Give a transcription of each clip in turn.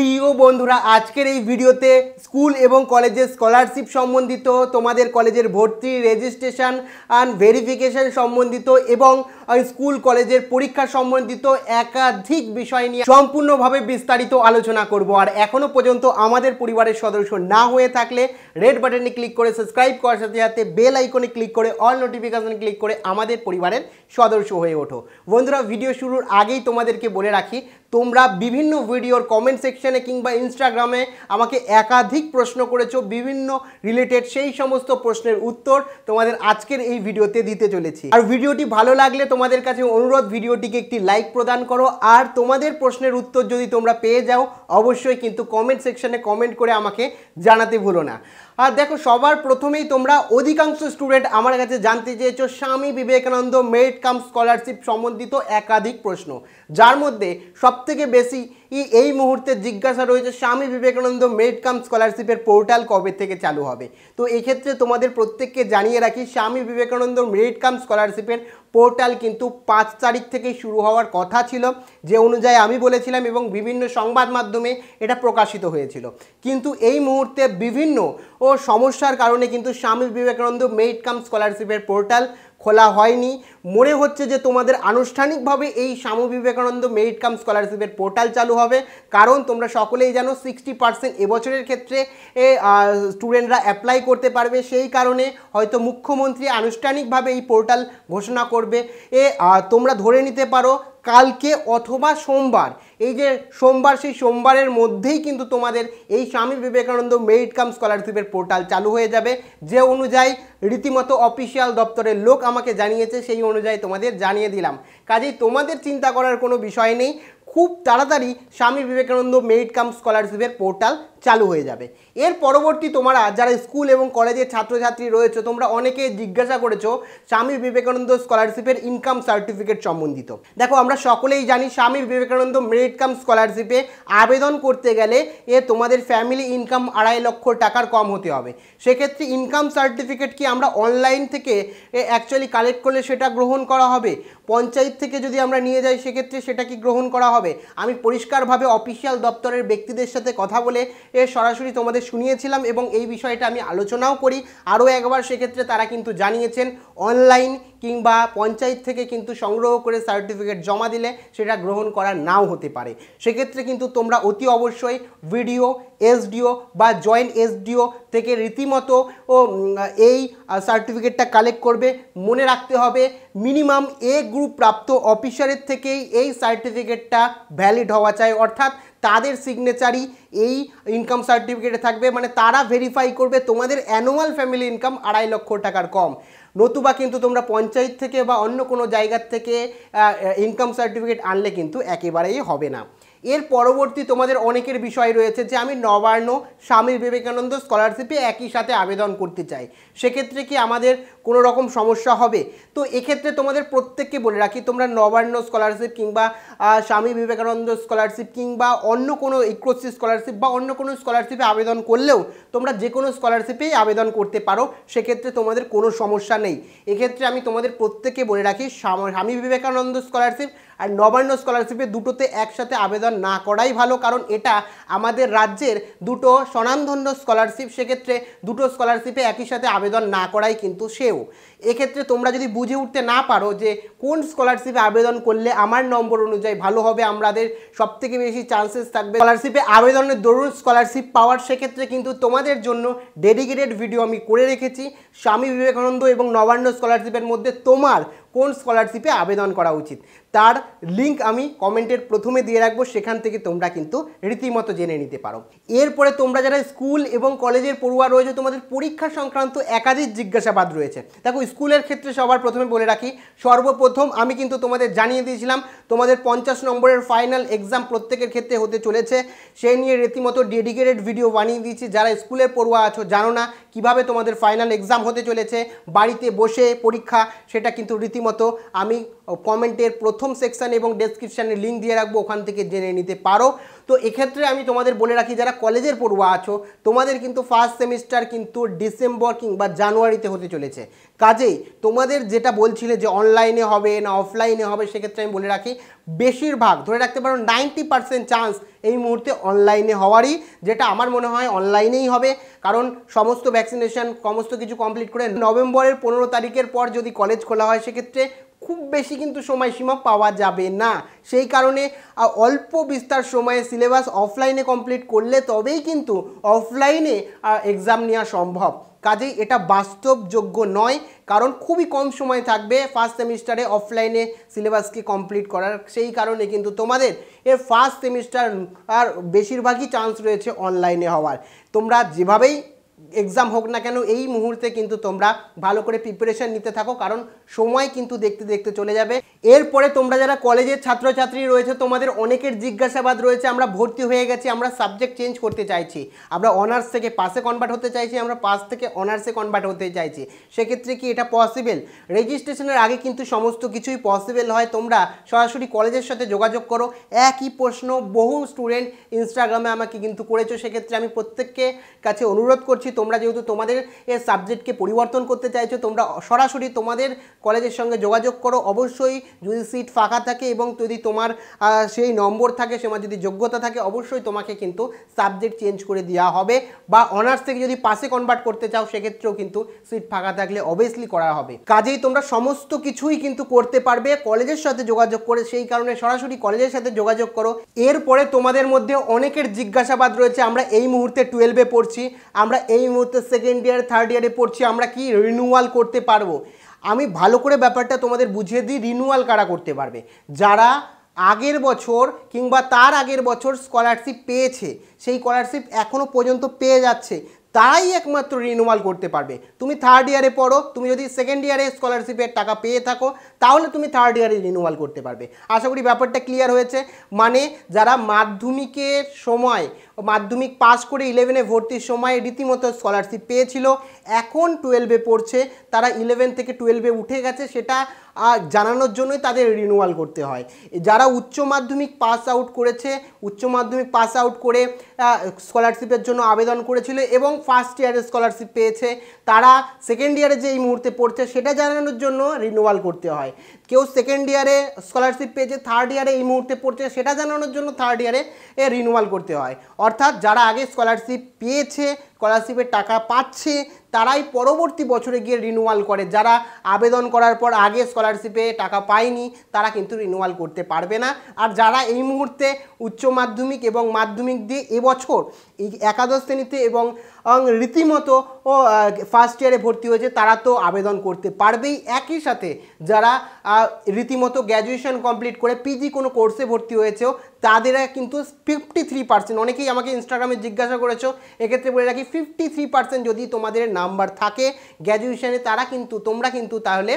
প্রিয় বন্ধুরা আজকের এই ভিডিওতে স্কুল এবং কলেজের স্কলারশিপ সম্বন্ধিত তোমাদের কলেজের ভর্তি রেজিস্ট্রেশন অ্যান্ড ভেরিফিকেশন সম্বন্ধিত এবং স্কুল কলেজের পরীক্ষা সম্বন্ধিত একাধিক বিষয় নিয়ে সম্পূর্ণভাবে বিস্তারিত আলোচনা করব আর এখনও পর্যন্ত আমাদের পরিবারের সদস্য না হয়ে থাকলে রেড বাটনে ক্লিক করে সাবস্ক্রাইব করার সাথে সাথে বেল আইকনে ক্লিক করে অল নোটিফিকেশান ক্লিক করে আমাদের পরিবারের সদস্য হয়ে ওঠো বন্ধুরা ভিডিও শুরুর আগেই তোমাদেরকে বলে রাখি তোমরা বিভিন্ন ভিডিওর কমেন্ট সেকশানে কিংবা ইনস্টাগ্রামে আমাকে একাধিক প্রশ্ন করেছো বিভিন্ন রিলেটেড সেই সমস্ত প্রশ্নের উত্তর তোমাদের আজকের এই ভিডিওতে দিতে চলেছি আর ভিডিওটি ভালো লাগলে তোমাদের কাছে অনুরোধ ভিডিওটিকে একটি লাইক প্রদান করো আর তোমাদের প্রশ্নের উত্তর যদি তোমরা পেয়ে যাও অবশ্যই কিন্তু কমেন্ট সেকশানে কমেন্ট করে আমাকে জানাতে ভুলো না আর দেখো সবার প্রথমেই তোমরা অধিকাংশ স্টুডেন্ট আমার কাছে জানতে চেয়েছো স্বামী বিবেকানন্দ মেরিট কাম স্কলারশিপ সম্বন্ধিত একাধিক প্রশ্ন যার মধ্যে সবথেকে বেশি এই মুহূর্তে জিজ্ঞাসা রয়েছে স্বামী বিবেকানন্দ মেরিট কাম স্কলারশিপের পোর্টাল কবে থেকে চালু হবে তো এক্ষেত্রে তোমাদের প্রত্যেককে জানিয়ে রাখি স্বামী বিবেকানন্দ মেরিট কাম স্কলারশিপের পোর্টাল কিন্তু পাঁচ তারিখ থেকেই শুরু হওয়ার কথা ছিল যে অনুযায়ী আমি বলেছিলাম এবং বিভিন্ন সংবাদ মাধ্যমে এটা প্রকাশিত হয়েছিল কিন্তু এই মুহূর্তে বিভিন্ন ও সমস্যার কারণে কিন্তু স্বামী বিবেকানন্দ মেড কাম স্কলারশিপের পোর্টাল খোলা হয়নি মনে হচ্ছে যে তোমাদের আনুষ্ঠানিকভাবে এই স্বামী বিবেকানন্দ মেরিট কাম স্কলারশিপের পোর্টাল চালু হবে কারণ তোমরা সকলেই জানো সিক্সটি পার্সেন্ট এবছরের ক্ষেত্রে স্টুডেন্টরা অ্যাপ্লাই করতে পারবে সেই কারণে হয়তো মুখ্যমন্ত্রী আনুষ্ঠানিকভাবে এই পোর্টাল ঘোষণা করবে এ তোমরা ধরে নিতে পারো কালকে অথবা সোমবার এই যে সোমবার সেই সোমবারের মধ্যেই কিন্তু তোমাদের এই স্বামী বিবেকানন্দ মেরিট কাম স্কলারশিপের পোর্টাল চালু হয়ে যাবে যে অনুযায়ী রীতিমতো অফিসিয়াল দপ্তরের লোক আমাকে জানিয়েছে সেই অনুযায়ী তোমাদের জানিয়ে দিলাম কাজেই তোমাদের চিন্তা করার কোনো বিষয় নেই খুব তাড়াতাড়ি স্বামী বিবেকানন্দ মেরিট কাম স্কলারশিপের পোর্টাল চালু হয়ে যাবে এর পরবর্তী তোমরা যারা স্কুল এবং কলেজের ছাত্রছাত্রী রয়েছে তোমরা অনেকে জিজ্ঞাসা করেছো স্বামী বিবেকানন্দ স্কলারশিপের ইনকাম সার্টিফিকেট সম্বন্ধিত দেখো আমরা সকলেই জানি স্বামী বিবেকানন্দ মেরিট কাম স্কলারশিপে আবেদন করতে গেলে এ তোমাদের ফ্যামিলি ইনকাম আড়াই লক্ষ টাকার কম হতে হবে সেক্ষেত্রে ইনকাম সার্টিফিকেট কি আমরা অনলাইন থেকে অ্যাকচুয়ালি কালেক্ট করলে সেটা গ্রহণ করা হবে পঞ্চায়েত থেকে যদি আমরা নিয়ে যাই সেক্ষেত্রে সেটা কি গ্রহণ করা হবে আমি পরিষ্কারভাবে অফিসিয়াল দপ্তরের ব্যক্তিদের সাথে কথা বলে এ সরাসরি তোমাদের শুনিয়েছিলাম এবং এই বিষয়টা আমি আলোচনাও করি আরও একবার সেক্ষেত্রে তারা কিন্তু জানিয়েছেন অনলাইন কিংবা পঞ্চায়েত থেকে কিন্তু সংগ্রহ করে সার্টিফিকেট জমা দিলে সেটা গ্রহণ করা নাও হতে পারে সেক্ষেত্রে কিন্তু তোমরা অতি অবশ্যই ভিডিও এসডিও বা জয়েন্ট এসডিও থেকে রীতিমতো ও এই সার্টিফিকেটটা কালেক্ট করবে মনে রাখতে হবে মিনিমাম এ গ্রুপ প্রাপ্ত অফিসারের থেকেই এই সার্টিফিকেটটা ভ্যালিড হওয়া চাই অর্থাৎ তাদের সিগনেচারই এই ইনকাম সার্টিফিকেটে থাকবে মানে তারা ভেরিফাই করবে তোমাদের অ্যানুয়াল ফ্যামিলি ইনকাম আড়াই লক্ষ টাকার কম নতুবা কিন্তু তোমরা পঞ্চায়েত থেকে বা অন্য কোনো জায়গার থেকে ইনকাম সার্টিফিকেট আনলে কিন্তু একেবারেই হবে না এর পরবর্তী তোমাদের অনেকের বিষয় রয়েছে যে আমি নবান্ন স্বামী বিবেকানন্দ স্কলারশিপে একই সাথে আবেদন করতে চাই সেক্ষেত্রে কি আমাদের কোনো রকম সমস্যা হবে তো এক্ষেত্রে তোমাদের প্রত্যেককে বলে রাখি তোমরা নবান্ন স্কলারশিপ কিংবা স্বামী বিবেকানন্দ স্কলারশিপ কিংবা অন্য কোনো ইক্রোসি স্কলারশিপ বা অন্য কোনো স্কলারশিপে আবেদন করলেও তোমরা যে কোনো স্কলারশিপেই আবেদন করতে পারো সেক্ষেত্রে তোমাদের কোনো সমস্যা নেই এক্ষেত্রে আমি তোমাদের প্রত্যেককে বলে রাখি স্বামী বিবেকানন্দ স্কলারশিপ আর নবান্ন স্কলারশিপে দুটোতে একসাথে আবেদন না করাই ভালো কারণ এটা আমাদের রাজ্যের দুটো স্বনামধন্য স্কলারশিপ সেক্ষেত্রে দুটো স্কলারশিপে একই সাথে আবেদন না করাই কিন্তু সে পেও এক্ষেত্রে তোমরা যদি বুঝে উঠতে না পারো যে কোন স্কলারশিপে আবেদন করলে আমার নম্বর অনুযায়ী ভালো হবে আমাদের সব থেকে বেশি চান্সেস থাকবে স্কলারশিপে আবেদনের দরুন স্কলারশিপ পাওয়ার সেক্ষেত্রে কিন্তু তোমাদের জন্য ডেডিকেটেড ভিডিও আমি করে রেখেছি স্বামী বিবেকানন্দ এবং নবান্ন স্কলারশিপের মধ্যে তোমার কোন স্কলারশিপে আবেদন করা উচিত তার লিঙ্ক আমি কমেন্টের প্রথমে দিয়ে রাখবো সেখান থেকে তোমরা কিন্তু রীতিমতো জেনে নিতে পারো এরপরে তোমরা যারা স্কুল এবং কলেজের পড়ুয়া রয়েছে তোমাদের পরীক্ষা সংক্রান্ত একাধিক জিজ্ঞাসাবাদ রয়েছে দেখো স্কুলের ক্ষেত্রে সবার প্রথমে বলে রাখি সর্বপ্রথম আমি কিন্তু তোমাদের জানিয়ে দিয়েছিলাম তোমাদের পঞ্চাশ নম্বরের ফাইনাল এক্সাম প্রত্যেকের ক্ষেত্রে হতে চলেছে সেই নিয়ে রীতিমতো ডেডিকেটেড ভিডিও বানিয়ে দিয়েছি যারা স্কুলের পড়ুয়া আছো জানো না কিভাবে তোমাদের ফাইনাল এক্সাম হতে চলেছে বাড়িতে বসে পরীক্ষা সেটা কিন্তু রীতি রীতিমতো আমি কমেন্টের প্রথম সেকশান এবং ডেসক্রিপশানে লিঙ্ক দিয়ে রাখবো ওখান থেকে জেনে নিতে পারো তো এক্ষেত্রে আমি তোমাদের বলে রাখি যারা কলেজের পড়ুয়া আছো তোমাদের কিন্তু ফার্স্ট সেমিস্টার কিন্তু ডিসেম্বর কিংবা জানুয়ারিতে হতে চলেছে কাজেই তোমাদের যেটা বলছিলে যে অনলাইনে হবে না অফলাইনে হবে সেক্ষেত্রে আমি বলে রাখি বেশিরভাগ ধরে রাখতে পারো নাইনটি পারসেন্ট চান্স এই মুহূর্তে অনলাইনে হওয়ারই যেটা আমার মনে হয় অনলাইনেই হবে কারণ সমস্ত ভ্যাকসিনেশন সমস্ত কিছু কমপ্লিট করে নভেম্বরের পনেরো তারিখের পর যদি কলেজ খোলা হয় সেক্ষেত্রে খুব বেশি কিন্তু সময়সীমা পাওয়া যাবে না সেই কারণে অল্প বিস্তার সময়ে সিলেবাস অফলাইনে কমপ্লিট করলে তবেই কিন্তু অফলাইনে এক্সাম নেওয়া সম্ভব কাজেই এটা বাস্তবযোগ্য নয় কারণ খুবই কম সময় থাকবে ফার্স্ট সেমিস্টারে অফলাইনে সিলেবাসকে কমপ্লিট করার সেই কারণে কিন্তু তোমাদের এ ফার্স্ট সেমিস্টার আর বেশিরভাগই চান্স রয়েছে অনলাইনে হওয়ার তোমরা যেভাবেই এক্সাম হোক না কেন এই মুহূর্তে কিন্তু তোমরা ভালো করে প্রিপারেশন নিতে থাকো কারণ সময় কিন্তু দেখতে দেখতে চলে যাবে এরপরে তোমরা যারা কলেজের ছাত্রছাত্রী রয়েছে তোমাদের অনেকের জিজ্ঞাসাবাদ রয়েছে আমরা ভর্তি হয়ে গেছি আমরা সাবজেক্ট চেঞ্জ করতে চাইছি আমরা অনার্স থেকে পাসে কনভার্ট হতে চাইছি আমরা পাস থেকে অনার্সে কনভার্ট হতে চাইছি সেক্ষেত্রে কি এটা পসিবল রেজিস্ট্রেশনের আগে কিন্তু সমস্ত কিছুই পসিবেল হয় তোমরা সরাসরি কলেজের সাথে যোগাযোগ করো একই প্রশ্ন বহু স্টুডেন্ট ইনস্টাগ্রামে আমাকে কিন্তু করেছো সেক্ষেত্রে আমি প্রত্যেককে কাছে অনুরোধ করছি তোমরা যেহেতু তোমাদের সাবজেক্টকে পরিবর্তন করতে চাইছো তোমরা সরাসরি তোমাদের কলেজের সঙ্গে যোগাযোগ করো অবশ্যই যদি সিট ফাঁকা থাকে এবং যদি তোমার সেই নম্বর থাকে সেমার যদি যোগ্যতা থাকে অবশ্যই তোমাকে কিন্তু সাবজেক্ট চেঞ্জ করে দেওয়া হবে বা অনার্স থেকে যদি পাশে কনভার্ট করতে চাও সেক্ষেত্রেও কিন্তু সিট ফাঁকা থাকলে অবভিয়াসলি করা হবে কাজেই তোমরা সমস্ত কিছুই কিন্তু করতে পারবে কলেজের সাথে যোগাযোগ করে সেই কারণে সরাসরি কলেজের সাথে যোগাযোগ করো এরপরে তোমাদের মধ্যে অনেকের জিজ্ঞাসাবাদ রয়েছে আমরা এই মুহূর্তে টুয়েলভে পড়ছি আমরা এই এই মুহূর্তে সেকেন্ড ইয়ার থার্ড ইয়ারে পড়ছি আমরা কি রিনিউয়াল করতে পারবো আমি ভালো করে ব্যাপারটা তোমাদের বুঝিয়ে দিই রিনিউয়াল কারা করতে পারবে যারা আগের বছর কিংবা তার আগের বছর স্কলারশিপ পেয়েছে সেই স্কলারশিপ এখনও পর্যন্ত পেয়ে যাচ্ছে তারাই একমাত্র রিনুয়াল করতে পারবে তুমি থার্ড ইয়ারে পড়ো তুমি যদি সেকেন্ড ইয়ারে স্কলারশিপের টাকা পেয়ে থাকো তাহলে তুমি থার্ড ইয়ারে রিনুয়াল করতে পারবে আশা করি ব্যাপারটা ক্লিয়ার হয়েছে মানে যারা মাধ্যমিকের সময় মাধ্যমিক পাশ করে ইলেভেনে ভর্তির সময় রীতিমতো স্কলারশিপ পেয়েছিল এখন টুয়েলভে পড়ছে তারা ইলেভেন থেকে টুয়েলভে উঠে গেছে সেটা জানানোর জন্যই তাদের রিনুয়াল করতে হয় যারা উচ্চ মাধ্যমিক পাস আউট করেছে উচ্চ মাধ্যমিক পাস আউট করে স্কলারশিপের জন্য আবেদন করেছিল এবং ফার্স্ট ইয়ারে স্কলারশিপ পেয়েছে তারা সেকেন্ড ইয়ারে যে এই মুহূর্তে পড়ছে সেটা জানানোর জন্য রিনুয়াল করতে হয় কেউ সেকেন্ড ইয়ারে স্কলারশিপ পেয়েছে থার্ড ইয়ারে এই মুহূর্তে পড়ছে সেটা জানানোর জন্য থার্ড ইয়ারে এ রিনুয়াল করতে হয় অর্থাৎ যারা আগে স্কলারশিপ পেয়েছে স্কলারশিপের টাকা পাচ্ছে তারাই পরবর্তী বছরে গিয়ে রিনুয়াল করে যারা আবেদন করার পর আগে স্কলারশিপে টাকা পায়নি তারা কিন্তু রিনুয়াল করতে পারবে না আর যারা এই মুহূর্তে উচ্চ মাধ্যমিক এবং মাধ্যমিক দিয়ে এবছর একাদশ শ্রেণীতে এবং রীতিমতো ও ফার্স্ট ইয়ারে ভর্তি হয়েছে তারা তো আবেদন করতে পারবেই একই সাথে যারা রীতিমতো গ্র্যাজুয়েশন কমপ্লিট করে পিজি কোনো কোর্সে ভর্তি হয়েছেও তাদের কিন্তু ফিফটি থ্রি পার্সেন্ট অনেকেই আমাকে ইনস্টাগ্রামে জিজ্ঞাসা করেছো এক্ষেত্রে বলে রাখি ফিফটি থ্রি পার্সেন্ট যদি তোমাদের নাম্বার থাকে গ্র্যাজুয়েশানে তারা কিন্তু তোমরা কিন্তু তাহলে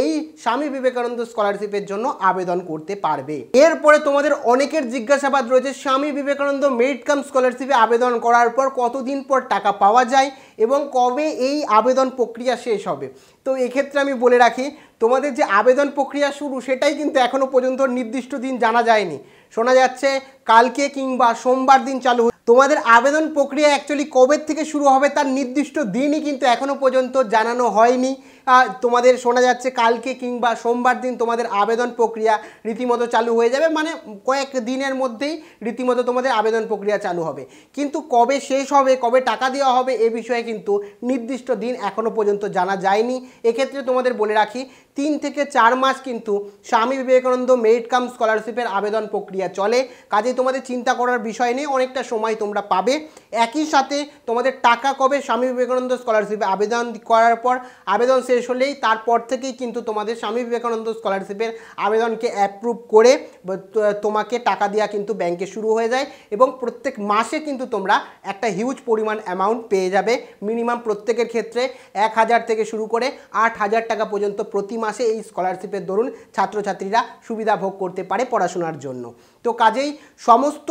এই স্বামী বিবেকানন্দ স্কলারশিপের জন্য আবেদন করতে পারবে এরপরে তোমাদের অনেকের জিজ্ঞাসাবাদ রয়েছে স্বামী বিবেকানন্দ মেরিট কাম স্কলারশিপে আবেদন করার পর কতদিন পর টাকা পাওয়া যায় এবং কবে এই আবেদন প্রক্রিয়া শেষ হবে তো এক্ষেত্রে আমি বলে রাখি তোমাদের যে আবেদন প্রক্রিয়া শুরু সেটাই কিন্তু এখনও পর্যন্ত নির্দিষ্ট দিন জানা যায়নি শোনা যাচ্ছে কালকে কিংবা সোমবার দিন চালু তোমাদের আবেদন প্রক্রিয়া অ্যাকচুয়ালি কবে থেকে শুরু হবে তার নির্দিষ্ট দিনই কিন্তু এখনও পর্যন্ত জানানো হয়নি তোমাদের শোনা যাচ্ছে কালকে কিংবা সোমবার দিন তোমাদের আবেদন প্রক্রিয়া রীতিমতো চালু হয়ে যাবে মানে কয়েক দিনের মধ্যেই রীতিমতো তোমাদের আবেদন প্রক্রিয়া চালু হবে কিন্তু কবে শেষ হবে কবে টাকা দেওয়া হবে এ বিষয়ে কিন্তু নির্দিষ্ট দিন এখনও পর্যন্ত জানা যায়নি এক্ষেত্রে তোমাদের বলে রাখি তিন থেকে চার মাস কিন্তু স্বামী বিবেকানন্দ মেরিট কাম স্কলারশিপের আবেদন প্রক্রিয়া চলে কাজে তোমাদের চিন্তা করার বিষয় নেই অনেকটা সময় তোমরা পাবে একই সাথে তোমাদের টাকা কবে স্বামী বিবেকানন্দ স্কলারশিপে আবেদন করার পর আবেদন শেষ হলেই তারপর থেকেই কিন্তু তোমাদের স্বামী বিবেকানন্দ স্কলারশিপের আবেদনকে অ্যাপ্রুভ করে তোমাকে টাকা দেওয়া কিন্তু ব্যাংকে শুরু হয়ে যায় এবং প্রত্যেক মাসে কিন্তু তোমরা একটা হিউজ পরিমাণ অ্যামাউন্ট পেয়ে যাবে মিনিমাম প্রত্যেকের ক্ষেত্রে এক হাজার থেকে শুরু করে আট হাজার টাকা পর্যন্ত প্রতি মাসে এই স্কলারশিপের দরুন ছাত্রছাত্রীরা সুবিধা ভোগ করতে পারে পড়াশোনার জন্য তো কাজেই সমস্ত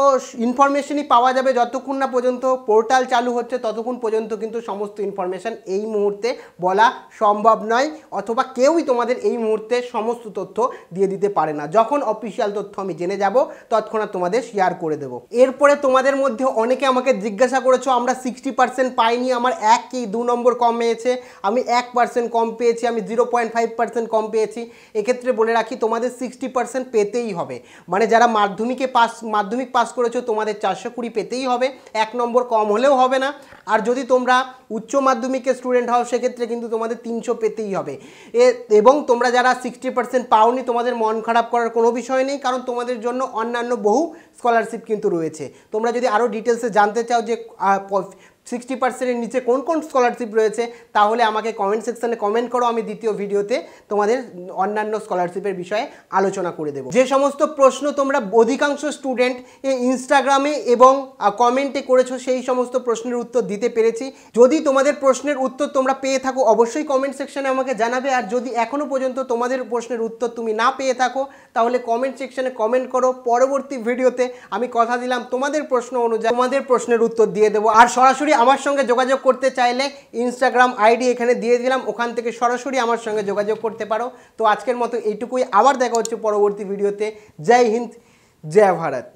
ও ইনফরমেশনই পাওয়া যাবে যতক্ষণ না পর্যন্ত পোর্টাল চালু হচ্ছে ততক্ষণ পর্যন্ত কিন্তু সমস্ত ইনফরমেশান এই মুহূর্তে বলা সম্ভব নয় অথবা কেউই তোমাদের এই মুহূর্তে সমস্ত তথ্য দিয়ে দিতে পারে না যখন অফিসিয়াল তথ্য আমি জেনে যাব তৎক্ষণাৎ তোমাদের শেয়ার করে দেবো এরপরে তোমাদের মধ্যে অনেকে আমাকে জিজ্ঞাসা করেছো আমরা সিক্সটি পার্সেন্ট পাইনি আমার এক কি দু নম্বর কম হয়েছে আমি এক পার্সেন্ট কম পেয়েছি আমি জিরো পয়েন্ট ফাইভ পার্সেন্ট কম পেয়েছি এক্ষেত্রে বলে রাখি তোমাদের সিক্সটি পার্সেন্ট পেতেই হবে মানে যারা মাধ্যমিকে পাস মাধ্যমিক পাস পাস করেছো তোমাদের চারশো কুড়ি পেতেই হবে এক নম্বর কম হলেও হবে না আর যদি তোমরা উচ্চ মাধ্যমিকের স্টুডেন্ট হও সেক্ষেত্রে কিন্তু তোমাদের তিনশো পেতেই হবে এবং তোমরা যারা সিক্সটি পার্সেন্ট পাওনি তোমাদের মন খারাপ করার কোনো বিষয় নেই কারণ তোমাদের জন্য অন্যান্য বহু স্কলারশিপ কিন্তু রয়েছে তোমরা যদি আরও ডিটেলসে জানতে চাও যে সিক্সটি পার্সেন্টের নিচে কোন কোন স্কলারশিপ রয়েছে তাহলে আমাকে কমেন্ট সেকশানে কমেন্ট করো আমি দ্বিতীয় ভিডিওতে তোমাদের অন্যান্য স্কলারশিপের বিষয়ে আলোচনা করে দেবো যে সমস্ত প্রশ্ন তোমরা অধিকাংশ স্টুডেন্ট ইনস্টাগ্রামে এবং কমেন্টে করেছো সেই সমস্ত প্রশ্নের উত্তর দিতে পেরেছি যদি তোমাদের প্রশ্নের উত্তর তোমরা পেয়ে থাকো অবশ্যই কমেন্ট সেকশানে আমাকে জানাবে আর যদি এখনও পর্যন্ত তোমাদের প্রশ্নের উত্তর তুমি না পেয়ে থাকো তাহলে কমেন্ট সেকশানে কমেন্ট করো পরবর্তী ভিডিওতে আমি কথা দিলাম তোমাদের প্রশ্ন অনুযায়ী তোমাদের প্রশ্নের উত্তর দিয়ে দেবো আর সরাসরি আমার সঙ্গে যোগাযোগ করতে চাইলে ইনস্টাগ্রাম আইডি এখানে দিয়ে দিলাম ওখান থেকে সরাসরি আমার সঙ্গে যোগাযোগ করতে পারো তো আজকের মতো এইটুকুই আবার দেখা হচ্ছে পরবর্তী ভিডিওতে জয় হিন্দ জয় ভারত